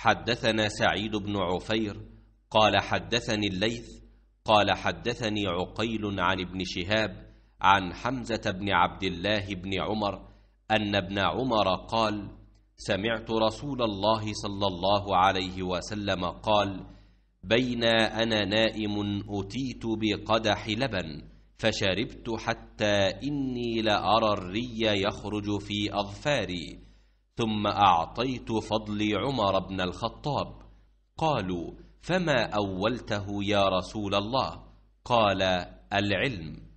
حدثنا سعيد بن عفير قال حدثني الليث قال حدثني عقيل عن ابن شهاب عن حمزة بن عبد الله بن عمر أن ابن عمر قال سمعت رسول الله صلى الله عليه وسلم قال بين أنا نائم أتيت بقدح لبن فشربت حتى إني لأرى الري يخرج في أظفاري ثم أعطيت فضلي عمر بن الخطاب قالوا فما أولته يا رسول الله قال العلم